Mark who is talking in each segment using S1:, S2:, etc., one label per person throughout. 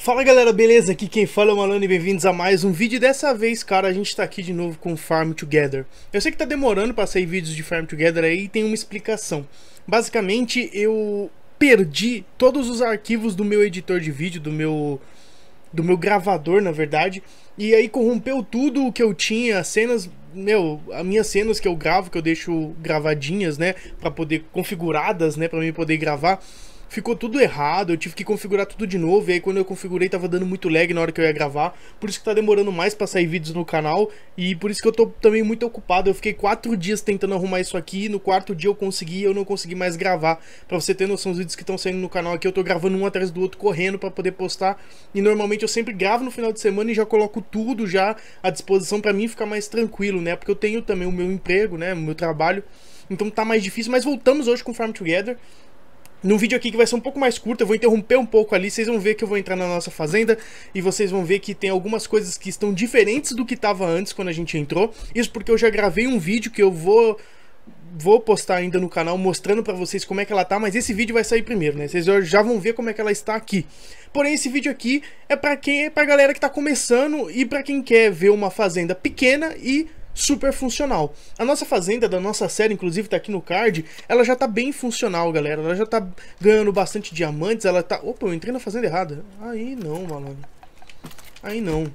S1: Fala galera, beleza? Aqui quem fala é o Malone e bem-vindos a mais um vídeo. Dessa vez, cara, a gente tá aqui de novo com Farm Together. Eu sei que tá demorando pra sair vídeos de Farm Together aí e tem uma explicação. Basicamente, eu perdi todos os arquivos do meu editor de vídeo, do meu do meu gravador, na verdade, e aí corrompeu tudo o que eu tinha, cenas, meu, as minhas cenas que eu gravo, que eu deixo gravadinhas, né, para poder configuradas, né, para mim poder gravar ficou tudo errado, eu tive que configurar tudo de novo, e aí quando eu configurei tava dando muito lag na hora que eu ia gravar, por isso que tá demorando mais pra sair vídeos no canal, e por isso que eu tô também muito ocupado, eu fiquei quatro dias tentando arrumar isso aqui, no quarto dia eu consegui, eu não consegui mais gravar, pra você ter noção dos vídeos que estão saindo no canal aqui, eu tô gravando um atrás do outro, correndo pra poder postar, e normalmente eu sempre gravo no final de semana e já coloco tudo já à disposição pra mim ficar mais tranquilo, né, porque eu tenho também o meu emprego, né, o meu trabalho, então tá mais difícil, mas voltamos hoje com Farm Together, no vídeo aqui que vai ser um pouco mais curto, eu vou interromper um pouco ali, vocês vão ver que eu vou entrar na nossa fazenda e vocês vão ver que tem algumas coisas que estão diferentes do que estava antes quando a gente entrou. Isso porque eu já gravei um vídeo que eu vou vou postar ainda no canal mostrando para vocês como é que ela tá, mas esse vídeo vai sair primeiro, né? Vocês já vão ver como é que ela está aqui. Porém, esse vídeo aqui é para quem é pra galera que tá começando e para quem quer ver uma fazenda pequena e super funcional. A nossa fazenda da nossa série, inclusive tá aqui no card, ela já tá bem funcional, galera. Ela já tá ganhando bastante diamantes, ela tá... Opa, eu entrei na fazenda errada. Aí não, malandro. Aí não.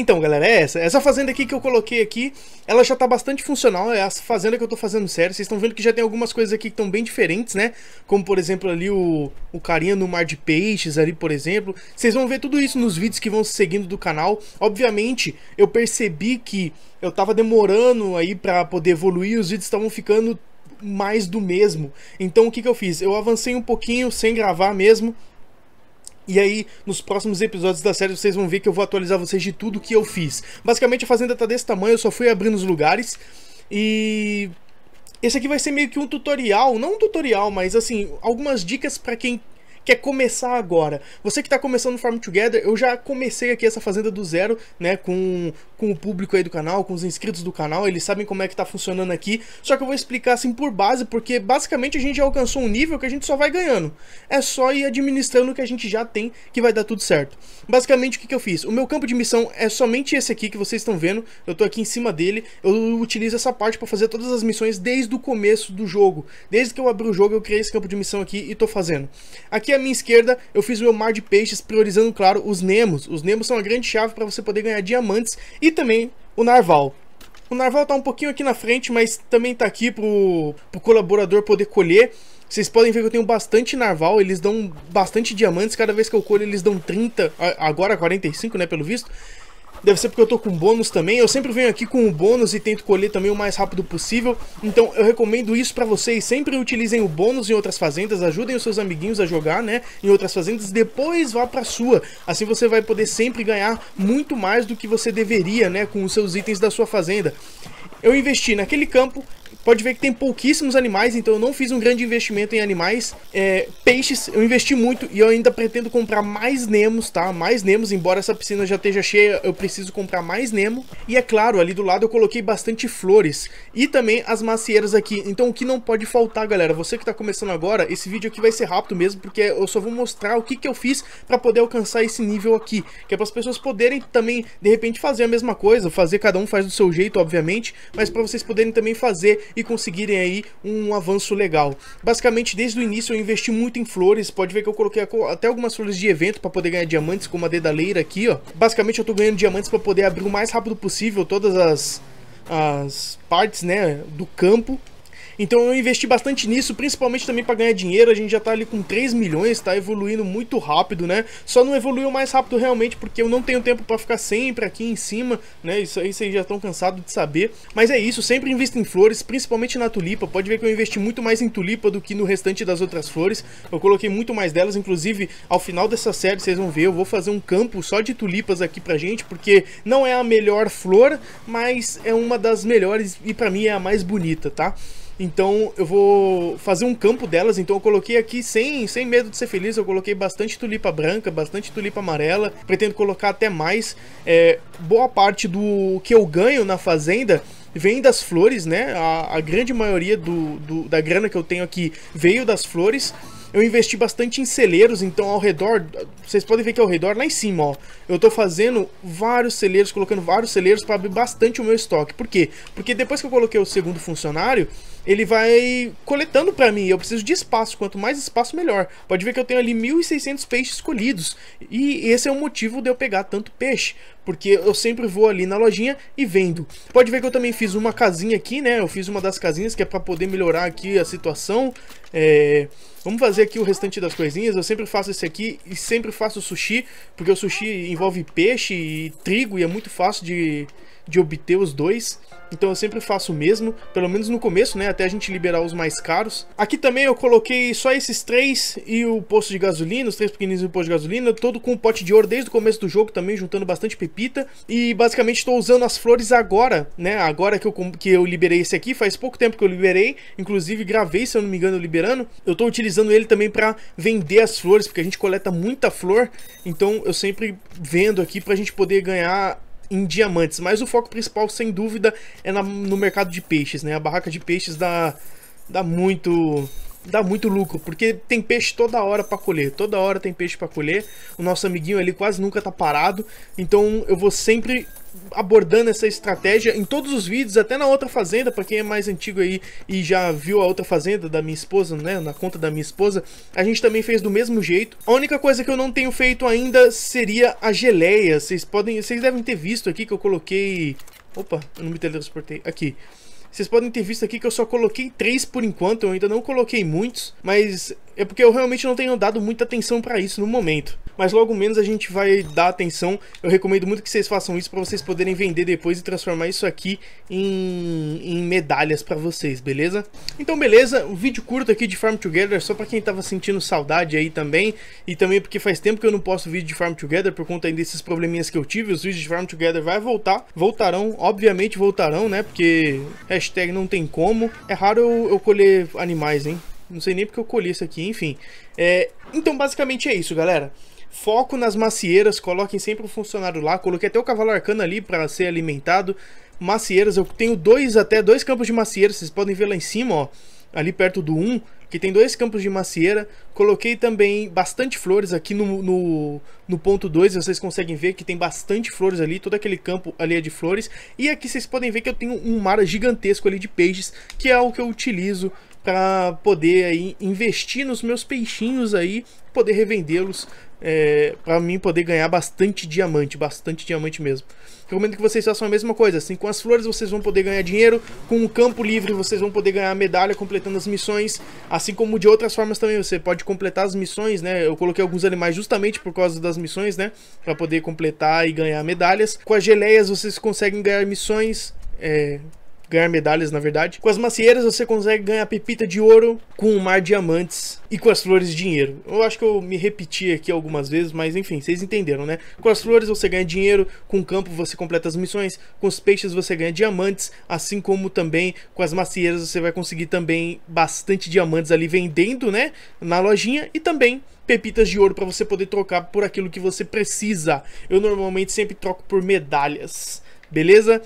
S1: Então, galera, é essa. Essa fazenda aqui que eu coloquei aqui, ela já tá bastante funcional. É a fazenda que eu tô fazendo sério. Vocês estão vendo que já tem algumas coisas aqui que estão bem diferentes, né? Como, por exemplo, ali o, o carinha no mar de peixes ali, por exemplo. Vocês vão ver tudo isso nos vídeos que vão seguindo do canal. Obviamente, eu percebi que eu tava demorando aí pra poder evoluir. Os vídeos estavam ficando mais do mesmo. Então, o que que eu fiz? Eu avancei um pouquinho, sem gravar mesmo e aí, nos próximos episódios da série, vocês vão ver que eu vou atualizar vocês de tudo que eu fiz. Basicamente, a fazenda tá desse tamanho, eu só fui abrindo os lugares. E esse aqui vai ser meio que um tutorial, não um tutorial, mas assim, algumas dicas para quem quer começar agora. Você que está começando no Farm Together, eu já comecei aqui essa fazenda do zero, né, com, com o público aí do canal, com os inscritos do canal, eles sabem como é que está funcionando aqui, só que eu vou explicar assim por base, porque basicamente a gente já alcançou um nível que a gente só vai ganhando. É só ir administrando o que a gente já tem, que vai dar tudo certo. Basicamente o que, que eu fiz? O meu campo de missão é somente esse aqui que vocês estão vendo, eu estou aqui em cima dele, eu utilizo essa parte para fazer todas as missões desde o começo do jogo. Desde que eu abri o jogo, eu criei esse campo de missão aqui e estou fazendo. Aqui é à minha esquerda, eu fiz o meu mar de peixes, priorizando, claro, os nemos. Os nemos são a grande chave para você poder ganhar diamantes e também o narval. O narval está um pouquinho aqui na frente, mas também está aqui para o colaborador poder colher. Vocês podem ver que eu tenho bastante narval, eles dão bastante diamantes, cada vez que eu colho eles dão 30, agora 45, né, pelo visto. Deve ser porque eu tô com bônus também. Eu sempre venho aqui com o bônus e tento colher também o mais rápido possível. Então eu recomendo isso para vocês. Sempre utilizem o bônus em outras fazendas. Ajudem os seus amiguinhos a jogar, né? Em outras fazendas. Depois vá pra sua. Assim você vai poder sempre ganhar muito mais do que você deveria, né? Com os seus itens da sua fazenda. Eu investi naquele campo, Pode ver que tem pouquíssimos animais, então eu não fiz um grande investimento em animais. É, peixes, eu investi muito e eu ainda pretendo comprar mais Nemos, tá? Mais Nemos, embora essa piscina já esteja cheia, eu preciso comprar mais Nemo. E é claro, ali do lado eu coloquei bastante flores e também as macieiras aqui. Então o que não pode faltar, galera, você que está começando agora, esse vídeo aqui vai ser rápido mesmo, porque eu só vou mostrar o que, que eu fiz para poder alcançar esse nível aqui. Que é para as pessoas poderem também, de repente, fazer a mesma coisa, fazer cada um faz do seu jeito, obviamente, mas para vocês poderem também fazer e conseguirem aí um avanço legal. Basicamente, desde o início eu investi muito em flores, pode ver que eu coloquei até algumas flores de evento para poder ganhar diamantes, como a dedaleira aqui, ó. Basicamente eu tô ganhando diamantes para poder abrir o mais rápido possível todas as as partes né, do campo então eu investi bastante nisso, principalmente também para ganhar dinheiro. A gente já tá ali com 3 milhões, tá evoluindo muito rápido, né? Só não evoluiu mais rápido realmente porque eu não tenho tempo para ficar sempre aqui em cima, né? Isso aí vocês já estão cansados de saber. Mas é isso, sempre invisto em flores, principalmente na tulipa. Pode ver que eu investi muito mais em tulipa do que no restante das outras flores. Eu coloquei muito mais delas, inclusive ao final dessa série vocês vão ver, eu vou fazer um campo só de tulipas aqui pra gente, porque não é a melhor flor, mas é uma das melhores e para mim é a mais bonita, tá? Então eu vou fazer um campo delas. Então eu coloquei aqui, sem, sem medo de ser feliz, eu coloquei bastante tulipa branca, bastante tulipa amarela. Pretendo colocar até mais. É, boa parte do que eu ganho na fazenda vem das flores, né? A, a grande maioria do, do, da grana que eu tenho aqui veio das flores. Eu investi bastante em celeiros, então ao redor, vocês podem ver que é ao redor, lá em cima, ó, eu tô fazendo vários celeiros, colocando vários celeiros para abrir bastante o meu estoque. Por quê? Porque depois que eu coloquei o segundo funcionário, ele vai coletando para mim. Eu preciso de espaço, quanto mais espaço melhor. Pode ver que eu tenho ali 1600 peixes escolhidos. E esse é o motivo de eu pegar tanto peixe, porque eu sempre vou ali na lojinha e vendo. Pode ver que eu também fiz uma casinha aqui, né? Eu fiz uma das casinhas que é para poder melhorar aqui a situação. É... Vamos fazer aqui o restante das coisinhas. Eu sempre faço esse aqui e sempre faço sushi, porque o sushi envolve peixe e trigo e é muito fácil de de obter os dois. Então eu sempre faço o mesmo, pelo menos no começo, né? Até a gente liberar os mais caros. Aqui também eu coloquei só esses três e o posto de gasolina, os três pequenininhos e o posto de gasolina, todo com um pote de ouro desde o começo do jogo também, juntando bastante pepita. E basicamente estou usando as flores agora, né? Agora que eu, que eu liberei esse aqui, faz pouco tempo que eu liberei, inclusive gravei, se eu não me engano, liberando. Eu estou utilizando ele também para vender as flores, porque a gente coleta muita flor, então eu sempre vendo aqui para a gente poder ganhar em diamantes, mas o foco principal, sem dúvida, é na, no mercado de peixes, né? A barraca de peixes dá, dá muito dá muito lucro, porque tem peixe toda hora para colher, toda hora tem peixe para colher. O nosso amiguinho ali quase nunca tá parado, então eu vou sempre abordando essa estratégia em todos os vídeos, até na outra fazenda, para quem é mais antigo aí e já viu a outra fazenda da minha esposa, né, na conta da minha esposa, a gente também fez do mesmo jeito. A única coisa que eu não tenho feito ainda seria a geleia. Vocês podem, vocês devem ter visto aqui que eu coloquei Opa, eu não me teletransportei. Aqui. Vocês podem ter visto aqui que eu só coloquei três por enquanto, eu ainda não coloquei muitos, mas é porque eu realmente não tenho dado muita atenção para isso no momento mas logo menos a gente vai dar atenção. Eu recomendo muito que vocês façam isso para vocês poderem vender depois e transformar isso aqui em, em medalhas para vocês, beleza? Então beleza, um vídeo curto aqui de Farm Together, só para quem tava sentindo saudade aí também, e também porque faz tempo que eu não posto vídeo de Farm Together por conta desses probleminhas que eu tive, os vídeos de Farm Together vai voltar, voltarão, obviamente voltarão, né, porque hashtag não tem como, é raro eu, eu colher animais, hein? Não sei nem porque eu colhi isso aqui, enfim. É, então, basicamente é isso, galera. Foco nas macieiras, coloquem sempre o funcionário lá. Coloquei até o cavalo arcano ali para ser alimentado. Macieiras, eu tenho dois até, dois campos de macieiras, vocês podem ver lá em cima, ó. Ali perto do 1, um, que tem dois campos de macieira. Coloquei também bastante flores aqui no, no, no ponto 2, vocês conseguem ver que tem bastante flores ali, todo aquele campo ali é de flores. E aqui vocês podem ver que eu tenho um mar gigantesco ali de peixes, que é o que eu utilizo para poder aí investir nos meus peixinhos aí, poder revendê-los é, para mim poder ganhar bastante diamante, bastante diamante mesmo. Recomendo que vocês façam a mesma coisa, assim, com as flores vocês vão poder ganhar dinheiro, com o campo livre vocês vão poder ganhar medalha completando as missões, assim como de outras formas também, você pode completar as missões, né, eu coloquei alguns animais justamente por causa das missões, né, para poder completar e ganhar medalhas. Com as geleias vocês conseguem ganhar missões, é, ganhar medalhas, na verdade. Com as macieiras você consegue ganhar pepita de ouro, com o mar diamantes e com as flores dinheiro. Eu acho que eu me repeti aqui algumas vezes, mas enfim, vocês entenderam, né? Com as flores você ganha dinheiro, com o campo você completa as missões, com os peixes você ganha diamantes, assim como também com as macieiras você vai conseguir também bastante diamantes ali vendendo, né, na lojinha e também pepitas de ouro para você poder trocar por aquilo que você precisa. Eu normalmente sempre troco por medalhas, beleza?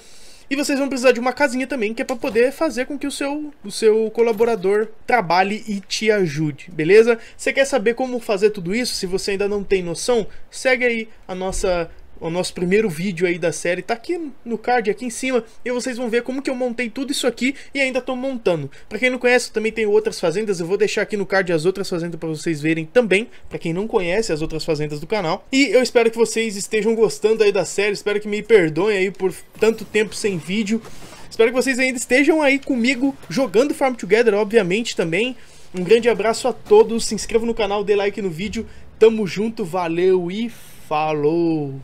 S1: E vocês vão precisar de uma casinha também, que é para poder fazer com que o seu, o seu colaborador trabalhe e te ajude, beleza? Você quer saber como fazer tudo isso? Se você ainda não tem noção, segue aí a nossa o nosso primeiro vídeo aí da série tá aqui no card, aqui em cima, e vocês vão ver como que eu montei tudo isso aqui e ainda tô montando. Pra quem não conhece, também tem outras fazendas, eu vou deixar aqui no card as outras fazendas pra vocês verem também, pra quem não conhece as outras fazendas do canal. E eu espero que vocês estejam gostando aí da série, espero que me perdoem aí por tanto tempo sem vídeo. Espero que vocês ainda estejam aí comigo jogando Farm Together, obviamente, também. Um grande abraço a todos, se inscreva no canal, dê like no vídeo. Tamo junto, valeu e falou!